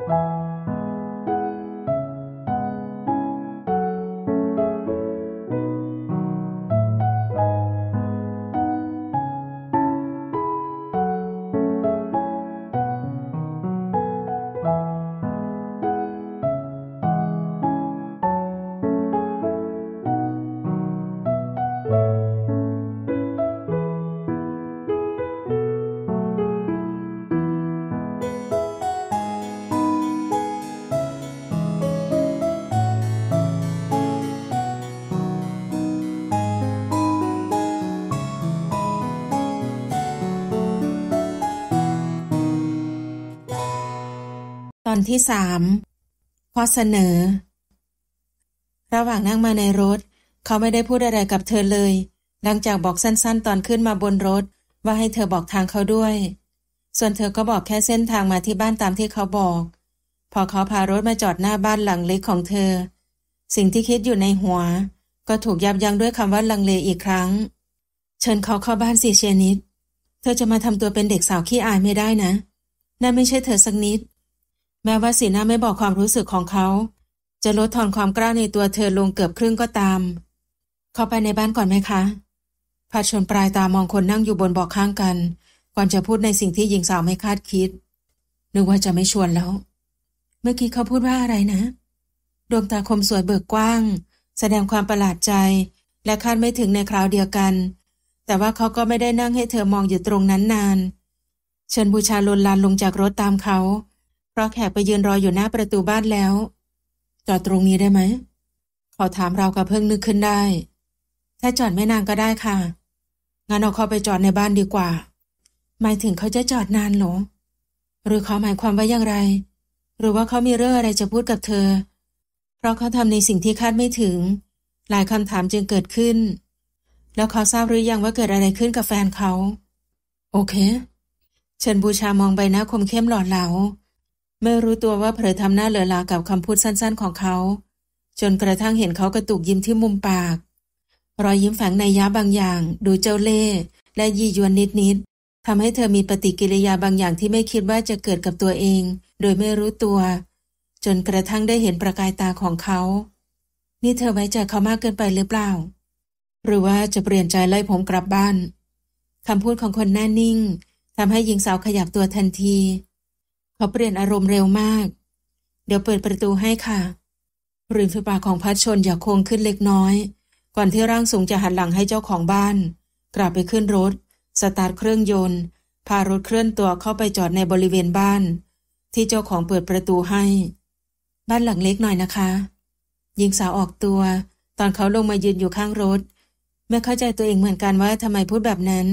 you วันที่สามข้อเสนอ ระหว่างนั่งมาในรถ เขาไม่ได้พูดอะไรกับเธอเลย หลังจากบอกสั้นๆ ตอนขึ้นมาบนรถ ว่าให้เธอบอกทางเขาด้วย ส่วนเธอก็บอกแค่เส้นทางมาที่บ้านตามที่เขาบอก พอเขาพารถมาจอดหน้าบ้านหลังเล็กของเธอ สิ่งที่คิดอยู่ในหัว ก็ถูกยับยั้งด้วยคำว่าลังเลอีกครั้ง เชิญเขาเข้าบ้านสิเชนิด เธอจะมาทำตัวเป็นเด็กสาวขี้อายไม่ได้นะ นั่นไม่ใช่เธอสักนิดแม้ว่าสีหน้าไม่บอกความรู้สึกของเขา จะลดทอนความกล้าในตัวเธอลงเกือบครึ่งก็ตาม เข้าไปในบ้านก่อนไหมคะพัดชนปลายตามองคนนั่งอยู่บนเบาะข้างกันก่อนจะพูดในสิ่งที่หญิงสาวไม่คาดคิด นึกว่าจะไม่ชวนแล้ว เมื่อกี้เขาพูดว่าอะไรนะ ดวงตาคมสวยเบิกกว้าง แสดงความประหลาดใจ และคาดไม่ถึงในคราวเดียวกัน แต่ว่าเขาก็ไม่ได้นั่งให้เธอมองอยู่ตรงนั้นนานเชิญบูชาลนลานลงจากรถตามเขาราะแขกไปยืนรออยู่หน้าประตูบ้านแล้ว จอดตรงนี้ได้ไหม ขอถามเรากับเพิ่ง นึกขึ้นได้ ถ้าจอดไม่นานก็ได้ค่ะ งั้นเอาเขาไปจอดในบ้านดีกว่า หมายถึงเขาจะจอดนานหรอหรือเขาหมายความว่าอย่างไร หรือว่าเขามีเรื่องอะไรจะพูดกับเธอ เพราะเขาทำในสิ่งที่คาดไม่ถึง หลายคำถามจึงเกิดขึ้น แล้วเขาทราบหรือยังว่าเกิดอะไรขึ้นกับแฟนเขาโอเคเชิญบูชามองใบหน้าคมเข้มหล่อเหลาไม่รู้ตัวว่าเผลอทำหน้าเหลือลากับคำพูดสั้นๆของเขา จนกระทั่งเห็นเขากระตุกยิ้มที่มุมปาก รอยยิ้มแฝงในยะบางอย่าง ดูเจ้าเล่ห์และยี่ยวนนิดๆทำให้เธอมีปฏิกิริยาบางอย่างที่ไม่คิดว่าจะเกิดกับตัวเอง โดยไม่รู้ตัว จนกระทั่งได้เห็นประกายตาของเขา นี่เธอไว้ใจเขามากเกินไปหรือเปล่า หรือว่าจะเปลี่ยนใจไล่ผมกลับบ้านคำพูดของคนแน่านิ่งทำให้หญิงสาวขยับตัวทันทีเขาเปลี่ยนอารมณ์เร็วมาก เดี๋ยวเปิดประตูให้ค่ะ ริมฝีปากของพัชชนอยาโค้งขึ้นเล็กน้อย ก่อนที่ร่างสูงจะหันหลังให้เจ้าของบ้าน กลับไปขึ้นรถ สตาร์ทเครื่องยนต์ พารถเคลื่อนตัวเข้าไปจอดในบริเวณบ้าน ที่เจ้าของเปิดประตูให้ บ้านหลังเล็กหน่อยนะคะ หญิงสาวออกตัว ตอนเขาลงมายืนอยู่ข้างรถ ไม่เข้าใจตัวเองเหมือนกันว่าทำไมพูดแบบนั้น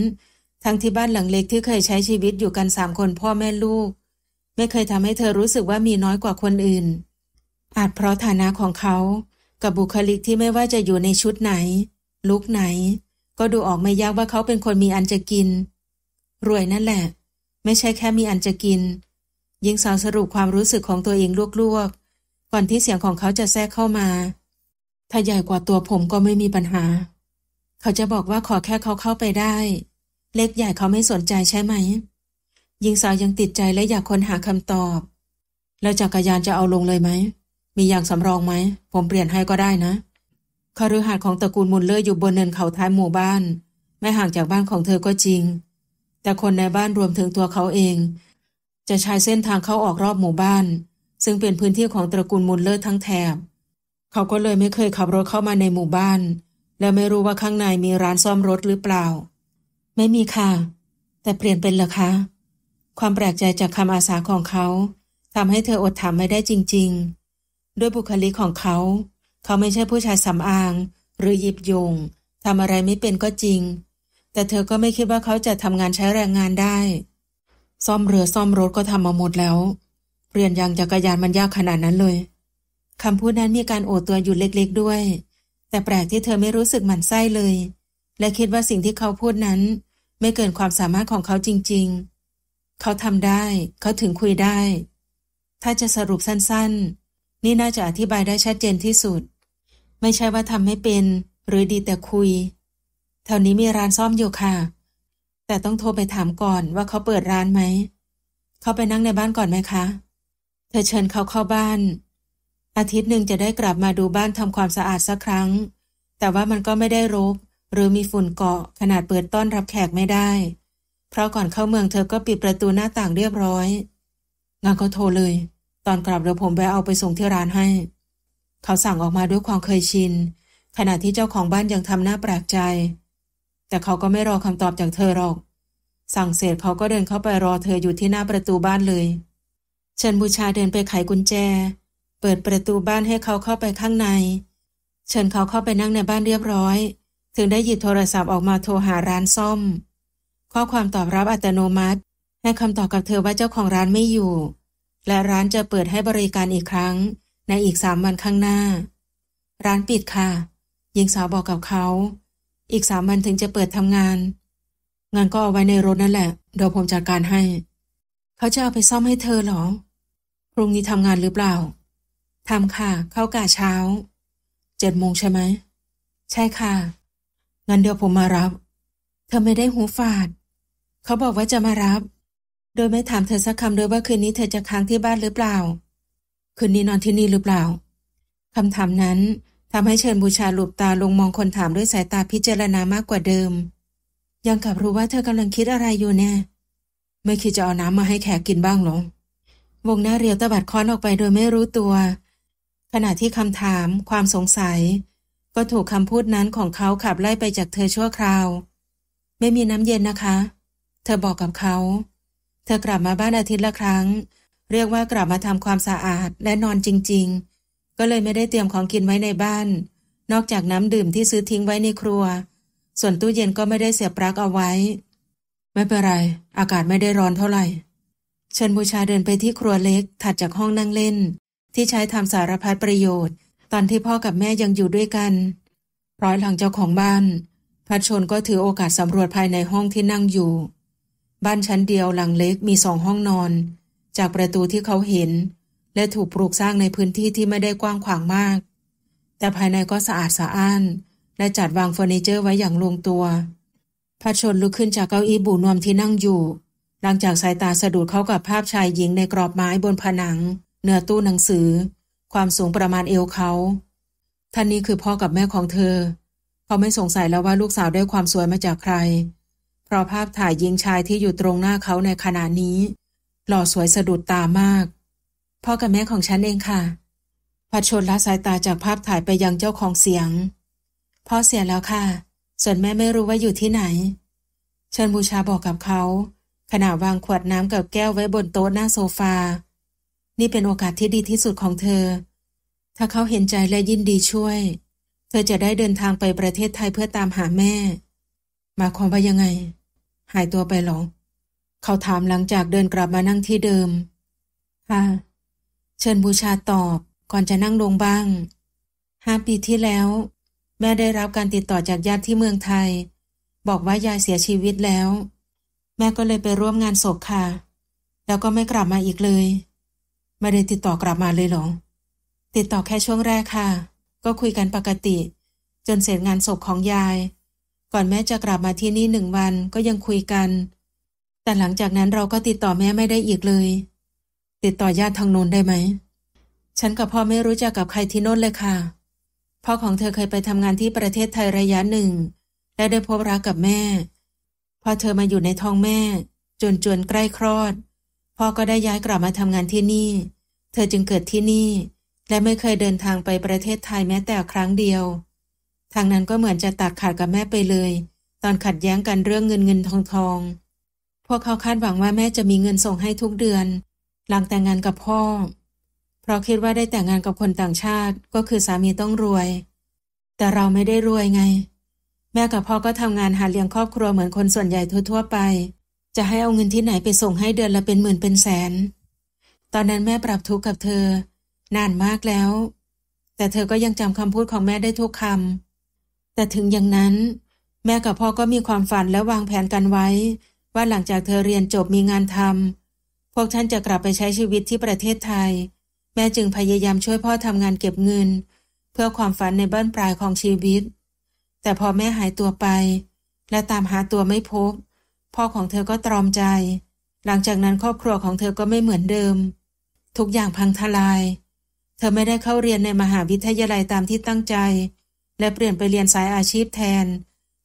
ทั้งที่บ้านหลังเล็กที่เคยใช้ชีวิตอยู่กันสามคนพ่อแม่ลูกไม่เคยทำให้เธอรู้สึกว่ามีน้อยกว่าคนอื่น อาจเพราะฐานะของเขา กับบุคลิกที่ไม่ว่าจะอยู่ในชุดไหน ลุกไหน ก็ดูออกไม่ยากว่าเขาเป็นคนมีอันจะกิน รวยนั่นแหละ ไม่ใช่แค่มีอันจะกิน ยิงสาวสรุปความรู้สึกของตัวเองลวกๆ ก่อนที่เสียงของเขาจะแทรกเข้ามา ถ้าใหญ่กว่าตัวผมก็ไม่มีปัญหา เขาจะบอกว่าขอแค่เขาเข้าไปได้ เล็กใหญ่เขาไม่สนใจใช่ไหมหญิงสาวยังติดใจและอยากค้นหาคำตอบ แล้วจักรยานจะเอาลงเลยไหม มีอย่างสำรองไหม ผมเปลี่ยนให้ก็ได้นะคฤหาสน์ของตระกูลมุลเลอร์อยู่บนเนินเขาท้ายหมู่บ้าน ไม่ห่างจากบ้านของเธอก็จริง แต่คนในบ้านรวมถึงตัวเขาเอง จะใช้เส้นทางเข้าออกรอบหมู่บ้าน ซึ่งเป็นพื้นที่ของตระกูลมุลเลอร์ทั้งแถบ เขาก็เลยไม่เคยขับรถเข้ามาในหมู่บ้าน และไม่รู้ว่าข้างในมีร้านซ่อมรถหรือเปล่า ไม่มีค่ะ แต่เปลี่ยนเป็นเหรอคะความแปลกใจจากคำอาสาของเขาทำให้เธออดถามไม่ได้จริงๆ ด้วยบุคลิกของเขา เขาไม่ใช่ผู้ชายสำอาง หรือหยิบยงทำอะไรไม่เป็นก็จริง แต่เธอก็ไม่คิดว่าเขาจะทำงานใช้แรงงานได้ ซ่อมเรือซ่อมรถก็ทำมาหมดแล้วเปลี่ยนยางจักรยานมันยากขนาดนั้นเลยคำพูดนั้นมีการโอดตัวอยู่เล็กๆ ด้วย แต่แปลกที่เธอไม่รู้สึกหมันไส้เลย และคิดว่าสิ่งที่เขาพูดนั้น ไม่เกินความสามารถของเขาจริงๆเขาทำได้ เขาถึงคุยได้ ถ้าจะสรุปสั้นๆ นี่น่าจะอธิบายได้ชัดเจนที่สุด ไม่ใช่ว่าทำไม่เป็น หรือดีแต่คุยแถวนี้มีร้านซ่อมอยู่ค่ะ แต่ต้องโทรไปถามก่อนว่าเขาเปิดร้านไหม เขาไปนั่งในบ้านก่อนไหมคะเธอเชิญเขาเข้าบ้าน อาทิตย์หนึ่งจะได้กลับมาดูบ้านทำความสะอาดสักครั้ง แต่ว่ามันก็ไม่ได้รกหรือมีฝุ่นเกาะขนาดเปิดต้อนรับแขกไม่ได้เพราะก่อนเข้าเมืองเธอก็ปิดประตูหน้าต่างเรียบร้อยงั้นก็โทรเลย ตอนกลับเดี๋ยวผมแวะเอาไปส่งที่ร้านให้ เขาสั่งออกมาด้วยความเคยชิน ขณะที่เจ้าของบ้านยังทำหน้าแปลกใจ แต่เขาก็ไม่รอคำตอบจากเธอหรอก สั่งเสร็จเขาก็เดินเข้าไปรอเธออยู่ที่หน้าประตูบ้านเลย เชิญบูชาเดินไปไขกุญแจ เปิดประตูบ้านให้เขาเข้าไปข้างใน เชิญเขาเข้าไปนั่งในบ้านเรียบร้อย ถึงได้หยิบโทรศัพท์ออกมาโทรหาร้านซ่อมข้อความตอบรับอัตโนมัติให้คำตอบกับเธอว่าเจ้าของร้านไม่อยู่ และร้านจะเปิดให้บริการอีกครั้งในอีกสามวันข้างหน้า ร้านปิดค่ะหญิงสาวบอกกับเขา อีกสามวันถึงจะเปิดทำงานงานก็เอาไว้ในรถนั่นแหละเดี๋ยวผมจัดการให้ เขาจะเอาไปซ่อมให้เธอ หรอ พรุ่งนี้ทำงานหรือเปล่า ทำค่ะ เข้ากะเช้า เจ็ดโมงใช่ไหมใช่ค่ะ งั้นเดี๋ยวผมมารับเธอไม่ได้หูฝาดเขาบอกว่าจะมารับ โดยไม่ถามเธอสักคำเลยว่าคืนนี้เธอจะค้างที่บ้านหรือเปล่า คืนนี้นอนที่นี่หรือเปล่า คำถามนั้นทำให้เชิญบูชาหลบตาลงมองคนถามด้วยสายตาพิจารณามากกว่าเดิม ยังกับรู้ว่าเธอกำลังคิดอะไรอยู่แน่ ไม่คิดจะเอาน้ำมาให้แขกกินบ้างหรอ วงหน้าเรียวตะบัดค้อนออกไปโดยไม่รู้ตัว ขณะที่คำถาม ความสงสัยก็ถูกคำพูดนั้นของเขาขับไล่ไปจากเธอชั่วคราว ไม่มีน้ำเย็นนะคะเธอบอกกับเขา เธอกลับมาบ้านอาทิตย์ละครั้ง เรียกว่ากลับมาทำความสะอาดและนอนจริงๆ ก็เลยไม่ได้เตรียมของกินไว้ในบ้าน นอกจากน้ำดื่มที่ซื้อทิ้งไว้ในครัว ส่วนตู้เย็นก็ไม่ได้เสียบปลั๊กเอาไว้ ไม่เป็นไร อากาศไม่ได้ร้อนเท่าไหร่ เชิญบูชาเดินไปที่ครัวเล็ก ถัดจากห้องนั่งเล่น ที่ใช้ทำสารพัดประโยชน์ ตอนที่พ่อกับแม่ยังอยู่ด้วยกันร้อยหลังเจ้าของบ้านพัชชนก็ถือโอกาสสำรวจภายในห้องที่นั่งอยู่บ้านชั้นเดียวหลังเล็กมีสองห้องนอน จากประตูที่เขาเห็น และถูกปลูกสร้างในพื้นที่ที่ไม่ได้กว้างขวางมาก แต่ภายในก็สะอาดสะอ้าน และจัดวางเฟอร์นิเจอร์ไว้อย่างลงตัวพัชชนลุกขึ้นจากเก้าอี้บูนวมที่นั่งอยู่ หลังจากสายตาสะดุดเข้ากับภาพชายหญิงในกรอบไม้บนผนัง เหนือตู้หนังสือ ความสูงประมาณเอวเขาท่านนี้คือพ่อกับแม่ของเธอ เขาไม่สงสัยแล้วว่าลูกสาวได้ความสวยมาจากใครเพราะภาพถ่ายหญิงชายที่อยู่ตรงหน้าเขาในขณะนี้ หล่อสวยสะดุดตามากพ่อกับแม่ของฉันเองค่ะพัดชนละสายตาจากภาพถ่ายไปยังเจ้าของเสียงพ่อเสียแล้วค่ะ ส่วนแม่ไม่รู้ว่าอยู่ที่ไหนเชิญบูชาบอกกับเขาขณะวางขวดน้ำกับแก้วไว้บนโต๊ะหน้าโซฟา นี่เป็นโอกาสที่ดีที่สุดของเธอ ถ้าเขาเห็นใจและยินดีช่วยเธอจะได้เดินทางไปประเทศไทยเพื่อตามหาแม่หมายความว่ายังไง หายตัวไปหรอเขาถามหลังจากเดินกลับมานั่งที่เดิมค่ะ เชิญบูชาตอบก่อนจะนั่งลงบ้าง ห้าปีที่แล้ว แม่ได้รับการติดต่อจากญาติที่เมืองไทย บอกว่ายายเสียชีวิตแล้ว แม่ก็เลยไปร่วมงานศพค่ะ แล้วก็ไม่กลับมาอีกเลย ไม่ได้ติดต่อกลับมาเลยหรอติดต่อแค่ช่วงแรกค่ะก็คุยกันปกติ จนเสร็จงานศพของยายก่อนแม่จะกลับมาที่นี่หนึ่งวันก็ยังคุยกัน แต่หลังจากนั้นเราก็ติดต่อแม่ไม่ได้อีกเลย ติดต่อญาติทางโน้นได้ไหม ฉันกับพ่อไม่รู้จักกับใครที่โน้นเลยค่ะ พ่อของเธอเคยไปทำงานที่ประเทศไทยระยะหนึ่งและได้พบรักกับแม่พอเธอมาอยู่ในท้องแม่ จนจวนใกล้คลอด พ่อก็ได้ย้ายกลับมาทำงานที่นี่ เธอจึงเกิดที่นี่ และไม่เคยเดินทางไปประเทศไทยแม้แต่ครั้งเดียวทางนั้นก็เหมือนจะตัดขาดกับแม่ไปเลย ตอนขัดแย้งกันเรื่องเงินเงินทองทอง พวกเขาคาดหวังว่าแม่จะมีเงินส่งให้ทุกเดือนหลังแต่งงานกับพ่อ เพราะคิดว่าได้แต่งงานกับคนต่างชาติก็คือสามีต้องรวย แต่เราไม่ได้รวยไง แม่กับพ่อก็ทำงานหาเลี้ยงครอบครัวเหมือนคนส่วนใหญ่ทั่วๆไป จะให้เอาเงินที่ไหนไปส่งให้เดือนละเป็นหมื่นเป็นแสน ตอนนั้นแม่ปรับทุกข์กับเธอ นานมากแล้ว แต่เธอก็ยังจำคำพูดของแม่ได้ทุกคำแต่ถึงอย่างนั้น แม่กับพ่อก็มีความฝันและวางแผนกันไว้ ว่าหลังจากเธอเรียนจบมีงานทำพวกท่านจะกลับไปใช้ชีวิตที่ประเทศไทย แม่จึงพยายามช่วยพ่อทำงานเก็บเงิน เพื่อความฝันในบ้านปลายของชีวิต แต่พอแม่หายตัวไปและตามหาตัวไม่พบ พ่อของเธอก็ตรอมใจ หลังจากนั้นครอบครัวของเธอก็ไม่เหมือนเดิม ทุกอย่างพังทลาย เธอไม่ได้เข้าเรียนในมหาวิทยาลัยตามที่ตั้งใจและเปลี่ยนไปเรียนสายอาชีพแทน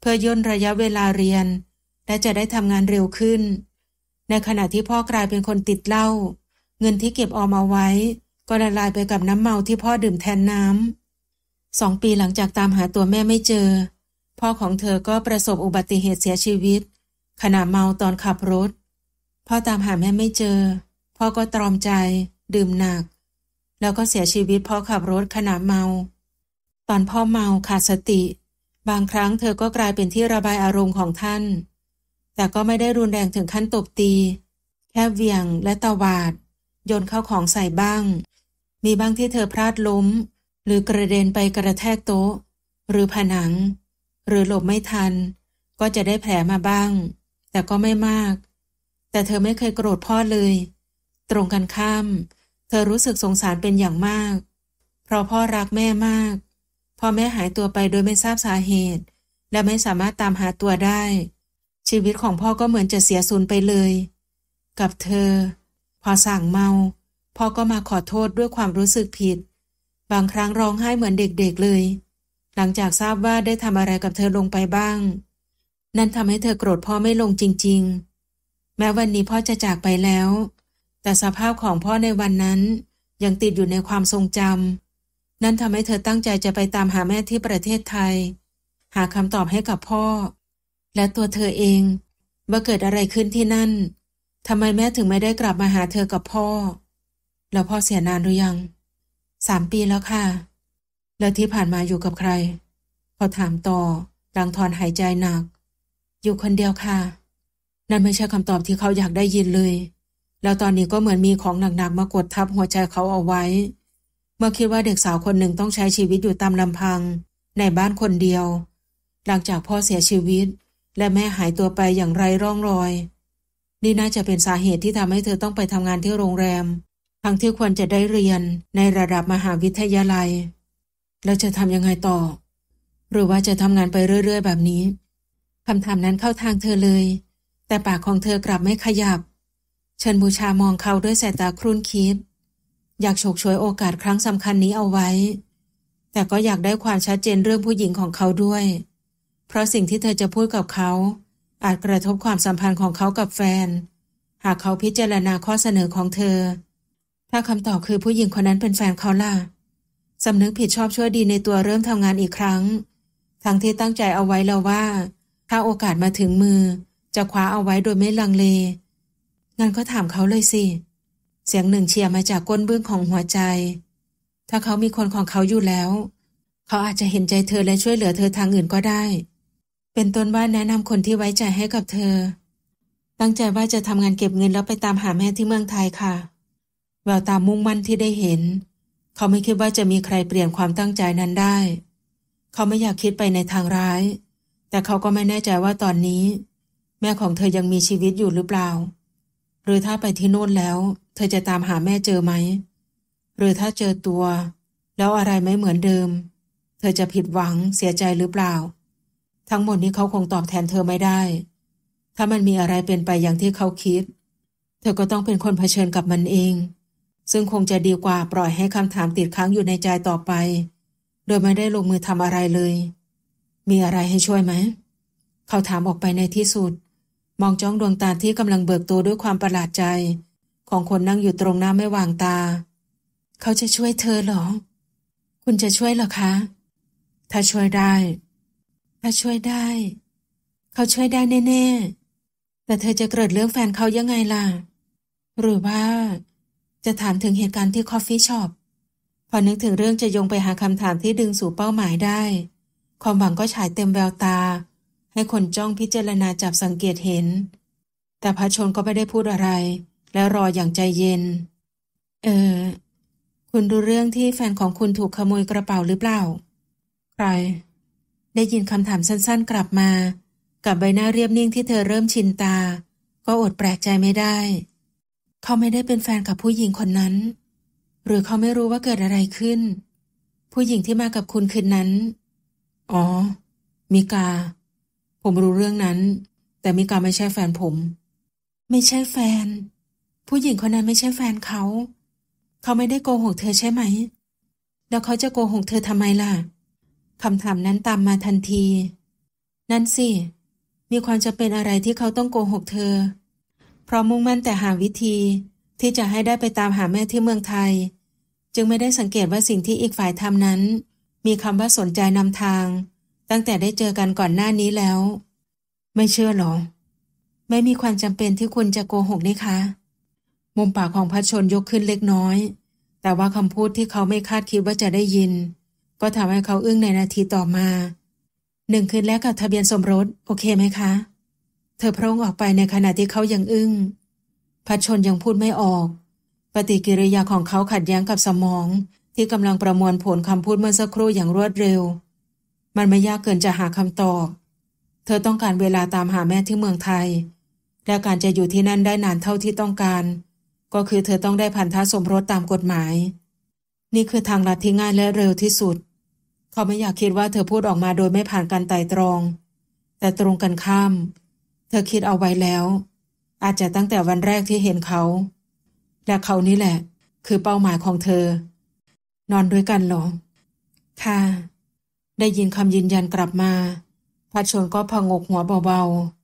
เพื่อย่นระยะเวลาเรียน และจะได้ทำงานเร็วขึ้น ในขณะที่พ่อกลายเป็นคนติดเหล้าเงินที่เก็บออมเอาไว้ ก็ละลายไปกับน้ำเมาที่พ่อดื่มแทนน้ำสองปีหลังจากตามหาตัวแม่ไม่เจอ พ่อของเธอก็ประสบอุบัติเหตุเสียชีวิต ขณะเมาตอนขับรถ พ่อตามหาแม่ไม่เจอ พ่อก็ตรอมใจ ดื่มหนัก แล้วก็เสียชีวิตพ่อขับรถขณะเมาตอนพ่อเมาขาดสติ บางครั้งเธอก็กลายเป็นที่ระบายอารมณ์ของท่าน แต่ก็ไม่ได้รุนแรงถึงขั้นตบตี แค่เวียงและตวาด โยนเข้าของใส่บ้าง มีบ้างที่เธอพลาดล้ม หรือกระเด็นไปกระแทกโต๊ะ หรือผนัง หรือหลบไม่ทัน ก็จะได้แผลมาบ้าง แต่ก็ไม่มาก แต่เธอไม่เคยโกรธพ่อเลย ตรงกันข้าม เธอรู้สึกสงสารเป็นอย่างมาก เพราะพ่อรักแม่มากพ่อแม่หายตัวไปโดยไม่ทราบสาเหตุ และไม่สามารถตามหาตัวได้ ชีวิตของพ่อก็เหมือนจะเสียสูญไปเลย กับเธอ พอสั่งเมา พ่อก็มาขอโทษด้วยความรู้สึกผิด บางครั้งร้องไห้เหมือนเด็กๆเลย หลังจากทราบว่าได้ทำอะไรกับเธอลงไปบ้าง นั่นทำให้เธอโกรธพ่อไม่ลงจริงๆ แม้วันนี้พ่อจะจากไปแล้ว แต่สภาพของพ่อในวันนั้นยังติดอยู่ในความทรงจำนั่นทำให้เธอตั้งใจจะไปตามหาแม่ที่ประเทศไทย หาคำตอบให้กับพ่อ และตัวเธอเอง ว่าเกิดอะไรขึ้นที่นั่นทำไมแม่ถึงไม่ได้กลับมาหาเธอกับพ่อ แล้วพ่อเสียนานหรือยังสามปีแล้วค่ะ แล้วที่ผ่านมาอยู่กับใครพอถามต่อดังถอนหายใจหนัก อยู่คนเดียวค่ะ นั่นไม่ใช่คำตอบที่เขาอยากได้ยินเลย แล้วตอนนี้ก็เหมือนมีของหนักๆมากดทับหัวใจเขาเอาไว้เมื่อคิดว่าเด็กสาวคนหนึ่งต้องใช้ชีวิตอยู่ตามลำพังในบ้านคนเดียว หลังจากพ่อเสียชีวิตและแม่หายตัวไปอย่างไร้ร่องรอย นี่น่าจะเป็นสาเหตุที่ทำให้เธอต้องไปทำงานที่โรงแรม ทั้งที่ควรจะได้เรียนในระดับมหาวิทยาลัย แล้วจะทำยังไงต่อ หรือว่าจะทำงานไปเรื่อยๆแบบนี้คำถามนั้นเข้าทางเธอเลย แต่ปากของเธอกลับไม่ขยับฉันบูชามองเขาด้วยสายตาครุ่นคิดอยากฉกฉวยโอกาสครั้งสำคัญนี้เอาไว้ แต่ก็อยากได้ความชัดเจนเรื่องผู้หญิงของเขาด้วย เพราะสิ่งที่เธอจะพูดกับเขา อาจกระทบความสัมพันธ์ของเขากับแฟน หากเขาพิจารณาข้อเสนอของเธอ ถ้าคำตอบคือผู้หญิงคนนั้นเป็นแฟนเขาล่ะสำนึกผิดชอบชั่วดีในตัวเริ่มทำงานอีกครั้ง ทั้งที่ตั้งใจเอาไว้แล้วว่า ถ้าโอกาสมาถึงมือ จะคว้าเอาไว้โดยไม่ลังเล งั้นก็ถามเขาเลยสิเสียงหนึ่งเชียร์มาจากก้นเบื้องของหัวใจ ถ้าเขามีคนของเขาอยู่แล้ว เขาอาจจะเห็นใจเธอและช่วยเหลือเธอทางอื่นก็ได้ เป็นต้นว่าแนะนำคนที่ไว้ใจให้กับเธอ ตั้งใจว่าจะทำงานเก็บเงินแล้วไปตามหาแม่ที่เมืองไทยค่ะ แววตามุ่งมั่นที่ได้เห็น เขาไม่คิดว่าจะมีใครเปลี่ยนความตั้งใจนั้นได้ เขาไม่อยากคิดไปในทางร้าย แต่เขาก็ไม่แน่ใจว่าตอนนี้ แม่ของเธอยังมีชีวิตอยู่หรือเปล่าหรือถ้าไปที่โน่นแล้ว เธอจะตามหาแม่เจอไหม หรือถ้าเจอตัว แล้วอะไรไม่เหมือนเดิม เธอจะผิดหวังเสียใจหรือเปล่า ทั้งหมดนี้เขาคงตอบแทนเธอไม่ได้ ถ้ามันมีอะไรเป็นไปอย่างที่เขาคิด เธอก็ต้องเป็นคนเผชิญกับมันเอง ซึ่งคงจะดีกว่าปล่อยให้คำถามติดค้างอยู่ในใจต่อไป โดยไม่ได้ลงมือทำอะไรเลย มีอะไรให้ช่วยไหมเขาถามออกไปในที่สุดมองจ้องดวงตาที่กำลังเบิกตัวด้วยความประหลาดใจ ของคนนั่งอยู่ตรงหน้าไม่วางตา เขาจะช่วยเธอหรอ คุณจะช่วยหรอคะ ถ้าช่วยได้ ถ้าช่วยได้ เขาช่วยได้แน่ๆ แต่เธอจะเกิดเรื่องแฟนเขายังไงล่ะ หรือว่า จะถามถึงเหตุการณ์ที่คอฟฟี่ช็อปพอนึกถึงเรื่องจะยงไปหาคำถามที่ดึงสู่เป้าหมายได้ ความหวังก็ฉายเต็มแววตาให้คนจ้องพิจารณาจับสังเกตเห็น แต่พระชนก็ไม่ได้พูดอะไร และรออย่างใจเย็น เออ คุณดูเรื่องที่แฟนของคุณถูกขโมยกระเป๋าหรือเปล่า ใคร ได้ยินคำถามสั้น ๆ กลับมา กับใบหน้าเรียบนิ่งที่เธอเริ่มชินตา ก็อดแปลกใจไม่ได้ เขาไม่ได้เป็นแฟนกับผู้หญิงคนนั้น หรือเขาไม่รู้ว่าเกิดอะไรขึ้น ผู้หญิงที่มากับคุณคืนนั้น อ๋อมิกาผมรู้เรื่องนั้น แต่มิกาไม่ใช่แฟนผม ไม่ใช่แฟน ผู้หญิงคนนั้นไม่ใช่แฟนเขา เขาไม่ได้โกหกเธอใช่ไหม แล้วเขาจะโกหกเธอทำไมล่ะคำถามนั้นตามมาทันที นั่นสิ มีความจะเป็นอะไรที่เขาต้องโกหกเธอ เพราะมุ่งมั่นแต่หาวิธีที่จะให้ได้ไปตามหาแม่ที่เมืองไทย จึงไม่ได้สังเกตว่าสิ่งที่อีกฝ่ายทำนั้น มีคำว่าสนใจนำทางตั้งแต่ได้เจอกันก่อนหน้านี้แล้ว ไม่เชื่อหรอไม่มีความจำเป็นที่คุณจะโกหกนะคะ มุมปากของพัชชนยกขึ้นเล็กน้อย แต่ว่าคำพูดที่เขาไม่คาดคิดว่าจะได้ยิน ก็ทำให้เขาอึ้งในนาทีต่อมา หนึ่งคืนแลกกับทะเบียนสมรส โอเคไหมคะ เธอพร่งออกไปในขณะที่เขายังอึง้งพัชชนยังพูดไม่ออก ปฏิกิริยาของเขาขัดแย้งกับสมองที่กำลังประมวลผลคำพูดเมื่อสักครู่อย่างรวดเร็วมันไม่ยากเกินจะหาคำตอบ เธอต้องการเวลาตามหาแม่ที่เมืองไทย และการจะอยู่ที่นั่นได้นานเท่าที่ต้องการ ก็คือเธอต้องได้พันธะสมรสตามกฎหมาย นี่คือทางลัดที่ง่ายและเร็วที่สุด เขาไม่อยากคิดว่าเธอพูดออกมาโดยไม่ผ่านการไต่ตรอง แต่ตรงกันข้าม เธอคิดเอาไว้แล้ว อาจจะตั้งแต่วันแรกที่เห็นเขาและเขานี่แหละ คือเป้าหมายของเธอ นอนด้วยกันหรอ ค่ะได้ยินคำยืนยันกลับมาพัดชนก็พงกหัวเบา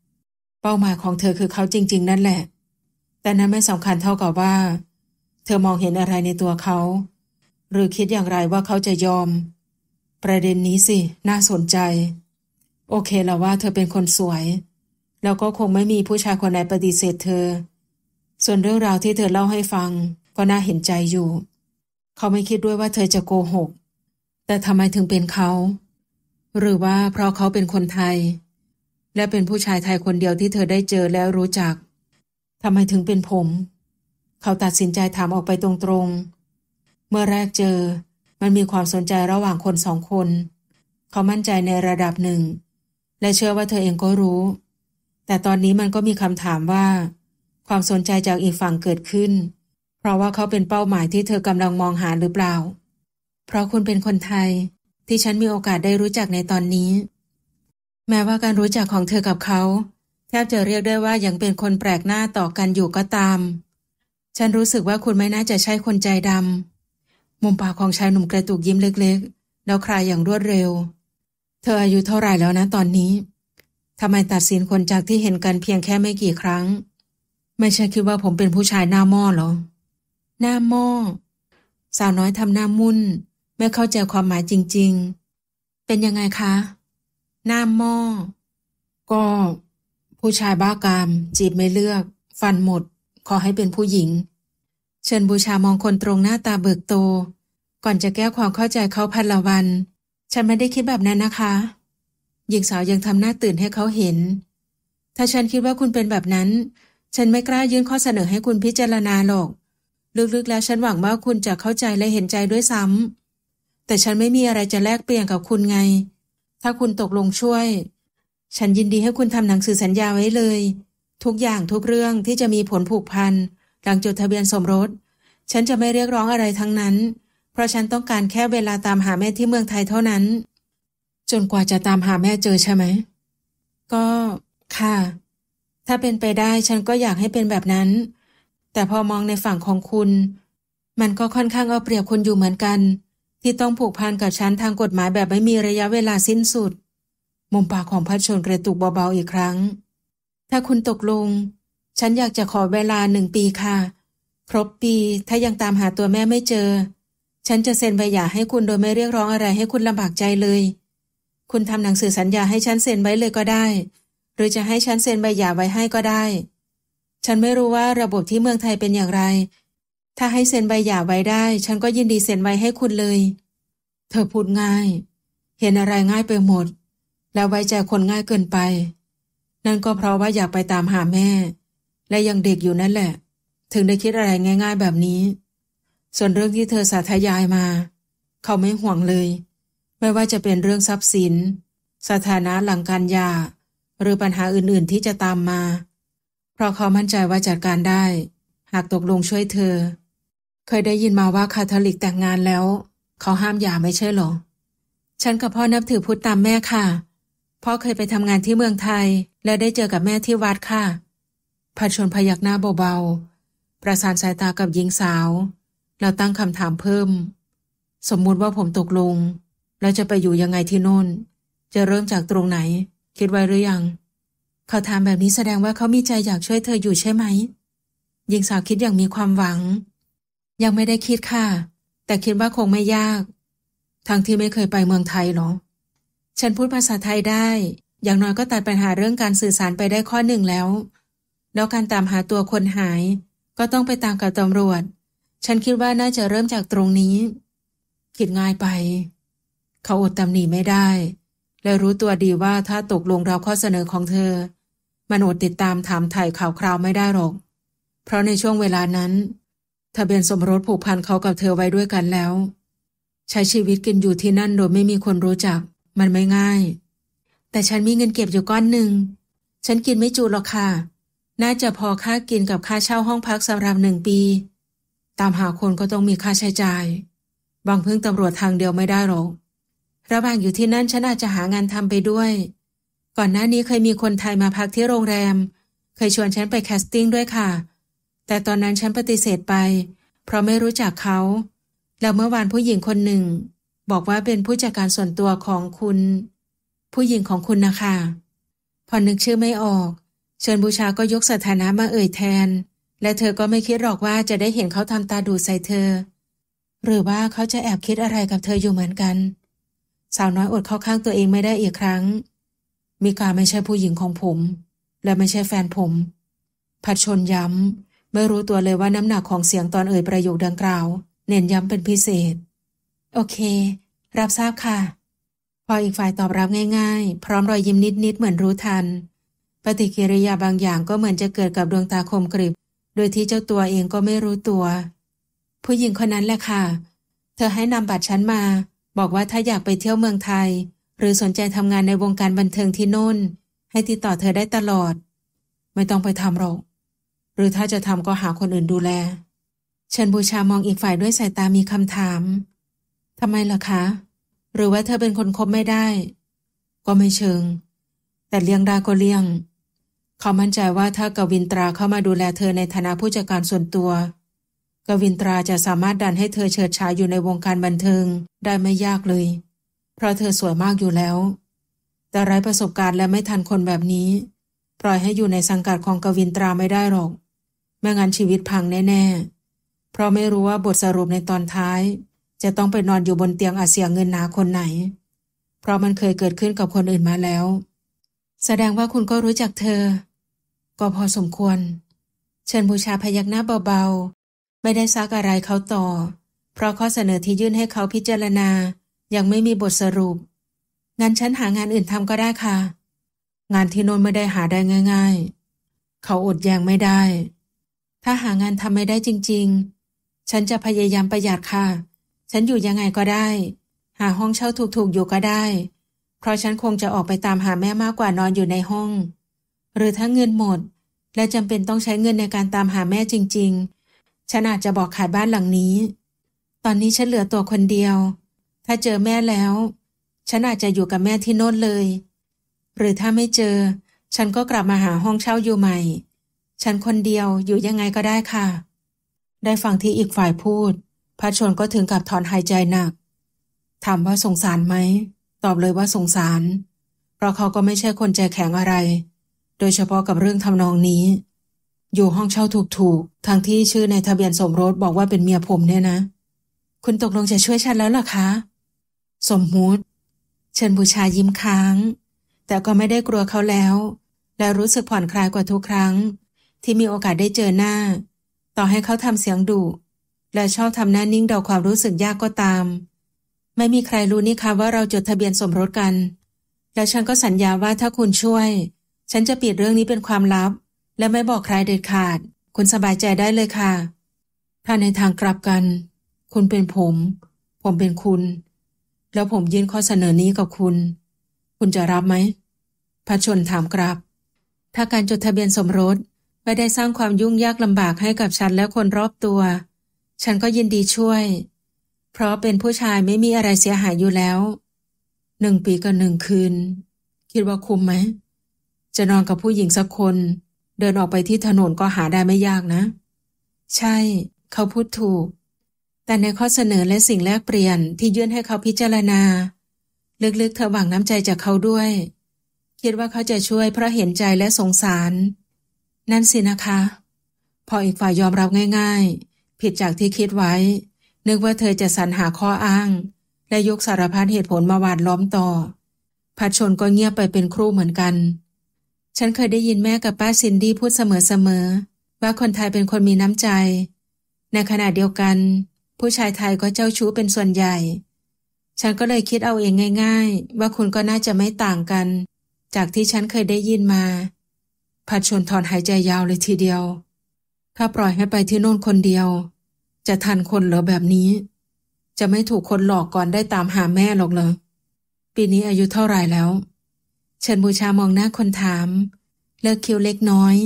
ๆ เป้าหมายของเธอคือเขาจริงๆนั่นแหละ แต่นั้นไม่สำคัญเท่ากับว่า เธอมองเห็นอะไรในตัวเขา หรือคิดอย่างไรว่าเขาจะยอม ประเด็นนี้สิ น่าสนใจ โอเคละว่าเธอเป็นคนสวย แล้วก็คงไม่มีผู้ชายคนไหนปฏิเสธเธอ ส่วนเรื่องราวที่เธอเล่าให้ฟัง ก็น่าเห็นใจอยู่ เขาไม่คิดด้วยว่าเธอจะโกหก แต่ทำไมถึงเป็นเขาหรือว่าเพราะเขาเป็นคนไทย และเป็นผู้ชายไทยคนเดียวที่เธอได้เจอและรู้จักทำไมถึงเป็นผม เขาตัดสินใจถามออกไปตรงๆ เมื่อแรกเจอ มันมีความสนใจระหว่างคนสองคน เขามั่นใจในระดับหนึ่ง และเชื่อว่าเธอเองก็รู้ แต่ตอนนี้มันก็มีคำถามว่า ความสนใจจากอีกฝั่งเกิดขึ้น เพราะว่าเขาเป็นเป้าหมายที่เธอกำลังมองหาหรือเปล่า เพราะคุณเป็นคนไทยที่ฉันมีโอกาสได้รู้จักในตอนนี้ แม้ว่าการรู้จักของเธอกับเขาแทบจะเรียกได้ว่ายังเป็นคนแปลกหน้าต่อกันอยู่ก็ตาม ฉันรู้สึกว่าคุณไม่น่าจะใช่คนใจดำมุมปากของชายหนุ่มกระตุกยิ้มเล็ก ๆ แล้วคลายอย่างรวดเร็ว เธออายุเท่าไหร่แล้วนะตอนนี้ทำไมตัดสินคนจากที่เห็นกันเพียงแค่ไม่กี่ครั้ง ไม่ใช่คิดว่าผมเป็นผู้ชายหน้าหม้อหรอ หน้าหม้อสาวน้อยทำหน้ามุ่นเมื่อเข้าใจความหมายจริงๆ เป็นยังไงคะหน้าหม้อก็ผู้ชายบ้ากาม จีบไม่เลือกฟันหมด ขอให้เป็นผู้หญิงเชิญบูชามองคนตรงหน้าตาเบิกโต ก่อนจะแก้ความเข้าใจเขาพันละวัน ฉันไม่ได้คิดแบบนั้นนะคะ หญิงสาวยังทำหน้าตื่นให้เขาเห็น ถ้าฉันคิดว่าคุณเป็นแบบนั้น ฉันไม่กล้ายื่นข้อเสนอให้คุณพิจารณาหรอกลึกๆ แล้วฉันหวังว่าคุณจะเข้าใจและเห็นใจด้วยซ้ำแต่ฉันไม่มีอะไรจะแลกเปลี่ยนกับคุณไง ถ้าคุณตกลงช่วย ฉันยินดีให้คุณทำหนังสือสัญญาไว้เลย ทุกอย่างทุกเรื่องที่จะมีผลผูกพันหลังจดทะเบียนสมรส ฉันจะไม่เรียกร้องอะไรทั้งนั้น เพราะฉันต้องการแค่เวลาตามหาแม่ที่เมืองไทยเท่านั้น จนกว่าจะตามหาแม่เจอใช่ไหม ก็ ค่ะ ถ้าเป็นไปได้ฉันก็อยากให้เป็นแบบนั้น แต่พอมองในฝั่งของคุณ มันก็ค่อนข้างเอาเปรียบคุณอยู่เหมือนกันที่ต้องผูกพันกับฉันทางกฎหมายแบบไม่มีระยะเวลาสิ้นสุด มุมปากของพัะชนกระตุกเบาๆอีกครั้ง ถ้าคุณตกลง ฉันอยากจะขอเวลาหนึ่งปีค่ะ ครบปีถ้ายังตามหาตัวแม่ไม่เจอ ฉันจะเซ็นใบหย่าให้คุณโดยไม่เรียกร้องอะไรให้คุณลำบากใจเลย คุณทำหนังสือสัญญาให้ฉันเซ็นไว้เลยก็ได้ หรือจะให้ฉันเซ็นใบหย่าไว้ให้ก็ได้ ฉันไม่รู้ว่าระบบที่เมืองไทยเป็นอย่างไรถ้าให้เซ็นใบหย่าไว้ได้ ฉันก็ยินดี เซ็นไว้ให้คุณเลย เธอพูดง่าย เห็นอะไรง่ายไปหมด แล้วไว้ใจคนง่ายเกินไป นั่นก็เพราะว่าอยากไปตามหาแม่ และยังเด็กอยู่นั่นแหละ ถึงได้คิดอะไรง่าย ๆ แบบนี้ ส่วนเรื่องที่เธอสาธยายมา เขาไม่ห่วงเลย ไม่ว่าจะเป็นเรื่องทรัพย์สิน สถานะหลังการยาหรือปัญหาอื่น ๆ ที่จะตามมา เพราะเขามั่นใจว่าจัดการได้ หากตกลงช่วยเธอเคยได้ยินมาว่าคาทอลิกแต่งงานแล้ว เขาห้ามหย่าไม่ใช่หรอ ฉันกับพ่อนับถือพุทธตามแม่ค่ะ พ่อเคยไปทำงานที่เมืองไทย และได้เจอกับแม่ที่วัดค่ะผัดชนพยักหน้าเบาๆ ประสานสายตากับหญิงสาวแล้วตั้งคำถามเพิ่ม สมมุติว่าผมตกลงแล้วจะไปอยู่ยังไงที่โน่น จะเริ่มจากตรงไหน คิดไว้หรือยัง เขาถามแบบนี้แสดงว่าเขามีใจอยากช่วยเธออยู่ใช่ไหม หญิงสาวคิดอย่างมีความหวังยังไม่ได้คิดค่ะ แต่คิดว่าคงไม่ยาก ทั้งที่ไม่เคยไปเมืองไทยหรอฉันพูดภาษาไทยได้ อย่างน้อยก็ตัดปัญหาเรื่องการสื่อสารไปได้ข้อหนึ่งแล้ว แล้วการตามหาตัวคนหาย ก็ต้องไปตามกับตำรวจ ฉันคิดว่าน่าจะเริ่มจากตรงนี้ คิดง่ายไป เขาอดตำหนีไม่ได้ และรู้ตัวดีว่าถ้าตกลงรับข้อเสนอของเธอมันอดติดตามถามไถ่ข่าวคราวไม่ได้หรอก เพราะในช่วงเวลานั้นทะเบียนสมรสผูกพันเขากับเธอไว้ด้วยกันแล้ว ใช้ชีวิตกินอยู่ที่นั่นโดยไม่มีคนรู้จัก มันไม่ง่าย แต่ฉันมีเงินเก็บอยู่ก้อนหนึ่งฉันกินไม่จุหรอกค่ะ น่าจะพอค่ากินกับค่าเช่าห้องพักสำหรับหนึ่งปี ตามหาคนก็ต้องมีค่าใช้จ่ายบางพึ่งตำรวจทางเดียวไม่ได้หรอก ระหว่างอยู่ที่นั่นฉันอาจจะหางานทำไปด้วย ก่อนหน้านี้เคยมีคนไทยมาพักที่โรงแรม เคยชวนฉันไปแคสติ้งด้วยค่ะแต่ตอนนั้นฉันปฏิเสธไป เพราะไม่รู้จักเขา แล้วเมื่อวานผู้หญิงคนหนึ่ง บอกว่าเป็นผู้จัดการส่วนตัวของคุณ ผู้หญิงของคุณนะคะพอนึกชื่อไม่ออก เชิญบูชาก็ยกสถานะมาเอ่ยแทน และเธอก็ไม่คิดหรอกว่าจะได้เห็นเขาทำตาดูใส่เธอ หรือว่าเขาจะแอบคิดอะไรกับเธออยู่เหมือนกัน สาวน้อยอดเข้าข้างตัวเองไม่ได้อีกครั้งมิกาไม่ใช่ผู้หญิงของผม และไม่ใช่แฟนผมผัดชนย้ำไม่รู้ตัวเลยว่าน้ำหนักของเสียงตอนเอ่ยประโยคดังกล่าว เน้นย้ำเป็นพิเศษ โอเค รับทราบค่ะ พออีกฝ่ายตอบรับง่ายๆ พร้อมรอยยิ้มนิดๆ เหมือนรู้ทัน ปฏิกิริยาบางอย่างก็เหมือนจะเกิดกับดวงตาคมกริบ โดยที่เจ้าตัวเองก็ไม่รู้ตัว ผู้หญิงคนนั้นแหละค่ะ เธอให้นำบัตรฉันมา บอกว่าถ้าอยากไปเที่ยวเมืองไทย หรือสนใจทำงานในวงการบันเทิงที่โน่น ให้ติดต่อเธอได้ตลอด ไม่ต้องไปทำหรอกหรือถ้าจะทำก็หาคนอื่นดูแลเชิญบูชามองอีกฝ่ายด้วยสายตามีคำถาม ทำไมล่ะคะ หรือว่าเธอเป็นคนคบไม่ได้ ก็ไม่เชิง แต่เลี้ยงได้ก็เลี้ยง เขามั่นใจว่าถ้ากวินตราเข้ามาดูแลเธอในฐานะผู้จัดการส่วนตัว กวินตราจะสามารถดันให้เธอเฉิดฉายอยู่ในวงการบันเทิง ได้ไม่ยากเลย เพราะเธอสวยมากอยู่แล้ว แต่ไร้ประสบการณ์และไม่ทันคนแบบนี้ ปล่อยให้อยู่ในสังกัดของกวินตราไม่ได้หรอกไม่งั้นชีวิตพังแน่ ๆ เพราะไม่รู้ว่าบทสรุปในตอนท้าย จะต้องไปนอนอยู่บนเตียงอาเซียเงินนาคนไหน เพราะมันเคยเกิดขึ้นกับคนอื่นมาแล้ว แสดงว่าคุณก็รู้จักเธอ ก็พอสมควร เชิญบูชาพยักหน้าเบา ๆ ไม่ได้ซักอะไรเขาต่อ เพราะข้อเสนอที่ยื่นให้เขาพิจารณายังไม่มีบทสรุปงั้นฉันหางานอื่นทำก็ได้ค่ะ งานที่โนนไม่ได้หาได้ง่าย ๆ เขาอดแยงไม่ได้ถ้าหางานทำไม่ได้จริงๆ ฉันจะพยายามประหยัดค่ะ ฉันอยู่ยังไงก็ได้ หาห้องเช่าถูกๆอยู่ก็ได้ เพราะฉันคงจะออกไปตามหาแม่มากกว่านอนอยู่ในห้อง หรือถ้าเงินหมดและจำเป็นต้องใช้เงินในการตามหาแม่จริงๆ ฉันอาจจะบอกขายบ้านหลังนี้ ตอนนี้ฉันเหลือตัวคนเดียว ถ้าเจอแม่แล้ว ฉันอาจจะอยู่กับแม่ที่โน่นเลย หรือถ้าไม่เจอ ฉันก็กลับมาหาห้องเช่าอยู่ใหม่ฉันคนเดียวอยู่ยังไงก็ได้ค่ะ ได้ฟังที่อีกฝ่ายพูดพระชนก็ถึงกับถอนหายใจหนักถามว่าสงสารไหม ตอบเลยว่าสงสาร เพราะเขาก็ไม่ใช่คนใจแข็งอะไร โดยเฉพาะกับเรื่องทำนองนี้ อยู่ห้องเช่าถูกๆทั้งที่ชื่อในทะเบียนสมรสบอกว่าเป็นเมียผมเนี่ยนะ คุณตกลงจะช่วยฉันแล้วหรอคะ สมมุติ เชิญบูชายิ้มค้าง แต่ก็ไม่ได้กลัวเขาแล้ว และรู้สึกผ่อนคลายกว่าทุกครั้งที่มีโอกาสได้เจอหน้า ต่อให้เขาทำเสียงดุ และชอบทำหน้านิ่งเดาความรู้สึกยากก็ตาม ไม่มีใครรู้นี่ค่ะว่าเราจดทะเบียนสมรสกันแล้วฉันก็สัญญาว่าถ้าคุณช่วย ฉันจะปิดเรื่องนี้เป็นความลับ และไม่บอกใครเด็ดขาด คุณสบายใจได้เลยค่ะ ถ้าในทางกลับกัน คุณเป็นผม ผมเป็นคุณ แล้วผมยื่นข้อเสนอนี้กับคุณ คุณจะรับไหมพระชนถามกลับ ถ้าการจดทะเบียนสมรสไม่ได้สร้างความยุ่งยากลำบากให้กับฉันและคนรอบตัว ฉันก็ยินดีช่วย เพราะเป็นผู้ชายไม่มีอะไรเสียหายอยู่แล้ว หนึ่งปีกับหนึ่งคืน คิดว่าคุ้มไหม จะนอนกับผู้หญิงสักคน เดินออกไปที่ถนนก็หาได้ไม่ยากนะ ใช่ เขาพูดถูก แต่ในข้อเสนอและสิ่งแลกเปลี่ยนที่ยื่นให้เขาพิจารณา ลึกๆ เธอหวังน้ำใจจากเขาด้วย คิดว่าเขาจะช่วยเพราะเห็นใจและสงสารนั่นสินะคะ พออีกฝ่ายยอมรับง่ายๆ ผิดจากที่คิดไว้ นึกว่าเธอจะสรรหาข้ออ้าง และยกสารพัดเหตุผลมาหวานล้อมต่อผัดชนก็เงียบไปเป็นครู่เหมือนกัน ฉันเคยได้ยินแม่กับป้าซินดี้พูดเสมอๆ ว่าคนไทยเป็นคนมีน้ำใจ ในขณะเดียวกัน ผู้ชายไทยก็เจ้าชู้เป็นส่วนใหญ่ ฉันก็เลยคิดเอาเองง่าย ๆ ว่าคุณก็น่าจะไม่ต่างกัน จากที่ฉันเคยได้ยินมาผัดชนถอนหายใจยาวเลยทีเดียว ถ้าปล่อยให้ไปที่โน่นคนเดียว จะทันคนเหรอแบบนี้ จะไม่ถูกคนหลอกก่อนได้ตามหาแม่หรอกเหรอปีนี้อายุเท่าไหร่แล้วเชิญบูชามองหน้าคนถาม เลิกคิ้วเล็กน้อย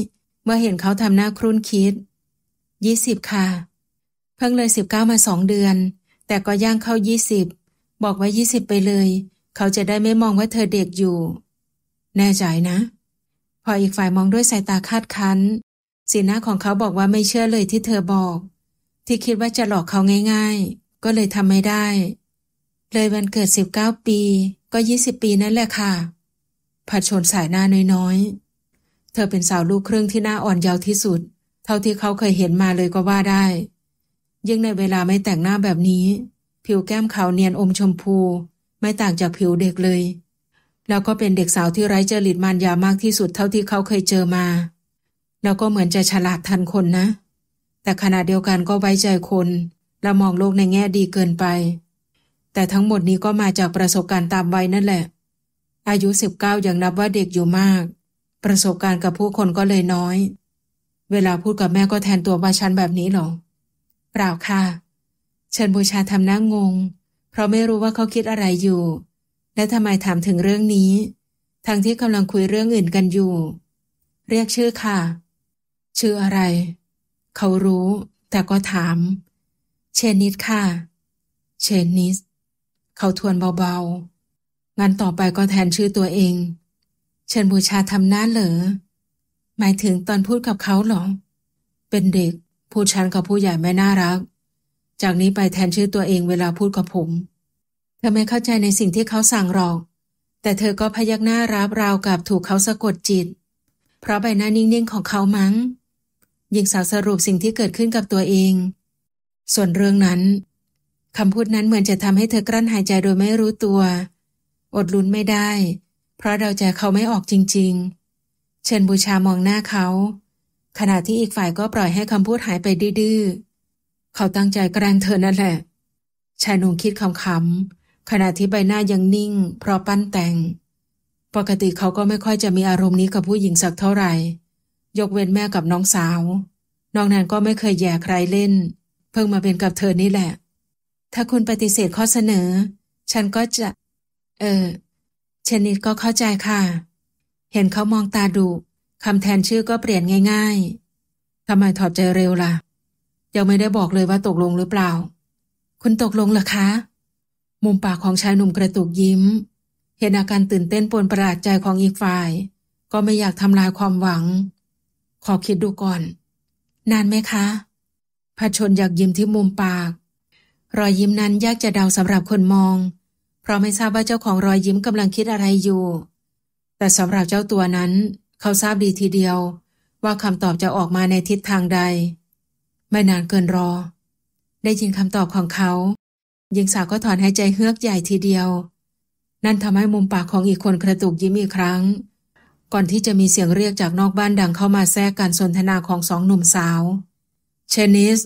เมื่อเห็นเขาทำหน้าครุ่นคิดยี่สิบค่ะ เพิ่งเลยสิบเก้ามาสองเดือน แต่ก็ย่างเข้ายี่สิบบอกว่ายี่สิบไปเลย เขาจะได้ไม่มองว่าเธอเด็กอยู่ แน่ใจนะพออีกฝ่ายมองด้วยสายตาคาดคั้นสีหน้าของเขาบอกว่าไม่เชื่อเลยที่เธอบอก ที่คิดว่าจะหลอกเขาง่าย ๆ ก็เลยทำไม่ได้ เลยวันเกิด 19 ปีก็ 20 ปีนั่นแหละค่ะผัดชนสายหน้าน้อยๆ เธอเป็นสาวลูกครึ่งที่หน้าอ่อนเยาว์ที่สุด เท่าที่เขาเคยเห็นมาเลยก็ว่าได้ ยิ่งในเวลาไม่แต่งหน้าแบบนี้ ผิวแก้มเขาเนียนอมชมพู ไม่ต่างจากผิวเด็กเลยแล้วก็เป็นเด็กสาวที่ไร้จริตมารยามากที่สุดเท่าที่เขาเคยเจอมา แล้วก็เหมือนจะฉลาดทันคนนะ แต่ขณะเดียวกันก็ไว้ใจคน และมองโลกในแง่ดีเกินไป แต่ทั้งหมดนี้ก็มาจากประสบการณ์ตามวัยนั่นแหละ อายุ19ยังนับว่าเด็กอยู่มาก ประสบการณ์กับผู้คนก็เลยน้อย เวลาพูดกับแม่ก็แทนตัวว่าฉันแบบนี้หรอเปล่าค่ะเชิญบูชาทำหน้างง เพราะไม่รู้ว่าเขาคิดอะไรอยู่และทำไมถามถึงเรื่องนี้ ทั้งที่กำลังคุยเรื่องอื่นกันอยู่ เรียกชื่อค่ะ ชื่ออะไร เขารู้ แต่ก็ถาม เชนิสค่ะ เชนิสเขาทวนเบาๆ งานต่อไปก็แทนชื่อตัวเอง เชิญบูชาทำหน้าเหรอ หมายถึงตอนพูดกับเขาเหรอ เป็นเด็ก พูดชันกับผู้ใหญ่ไม่น่ารัก จากนี้ไปแทนชื่อตัวเองเวลาพูดกับผมเธอไม่เข้าใจในสิ่งที่เขาสั่งหรอก แต่เธอก็พยักหน้ารับราวกับถูกเขาสะกดจิต เพราะใบหน้านิ่งๆของเขามัง้งหญิงสาวสรุปสิ่งที่เกิดขึ้นกับตัวเอง ส่วนเรื่องนั้นคำพูดนั้นเหมือนจะทำให้เธอกลั้นหายใจโดยไม่รู้ตัว อดลุ้นไม่ได้ เพราะเราใจเขาไม่ออกจริงๆ เชิญบูชามองหน้าเขา ขณะที่อีกฝ่ายก็ปล่อยให้คำพูดหายไปดื้อเขาตั้งใจแกล้งเธอนั่นแหละ ชายหนุ่มคิดคำำขณะที่ใบหน้ายังนิ่ง เพราะปั้นแต่ง ปกติเขาก็ไม่ค่อยจะมีอารมณ์นี้กับผู้หญิงสักเท่าไหร่ ยกเว้นแม่กับน้องสาว น้องนันก็ไม่เคยแย่ใครเล่น เพิ่งมาเป็นกับเธอนี่แหละ ถ้าคุณปฏิเสธข้อเสนอ ฉันก็จะ เออเชนิดก็เข้าใจค่ะ เห็นเขามองตาดุคำแทนชื่อก็เปลี่ยนง่ายๆ ทำไมถอดใจเร็วล่ะ ยังไม่ได้บอกเลยว่าตกลงหรือเปล่า คุณตกลงเหรอคะมุมปากของชายหนุ่มกระตุกยิ้ม เห็นอาการตื่นเต้นปนประหลาดใจของอีกฝ่าย ก็ไม่อยากทำลายความหวัง ขอคิดดูก่อน นานไหมคะผาชนอยากยิ้มที่มุมปาก รอยยิ้มนั้นยากจะเดาสำหรับคนมอง เพราะไม่ทราบว่าเจ้าของรอยยิ้มกำลังคิดอะไรอยู่ แต่สำหรับเจ้าตัวนั้น เขาทราบดีทีเดียว ว่าคำตอบจะออกมาในทิศทางใด ไม่นานเกินรอ ได้ยินคำตอบของเขาหญิงสาวก็ถอนหายใจเฮือกใหญ่ทีเดียว นั่นทำให้มุมปากของอีกคนกระตุกยิ้มอีกครั้ง ก่อนที่จะมีเสียงเรียกจากนอกบ้านดังเข้ามาแทรกการสนทนาของสองหนุ่มสาว เชนิส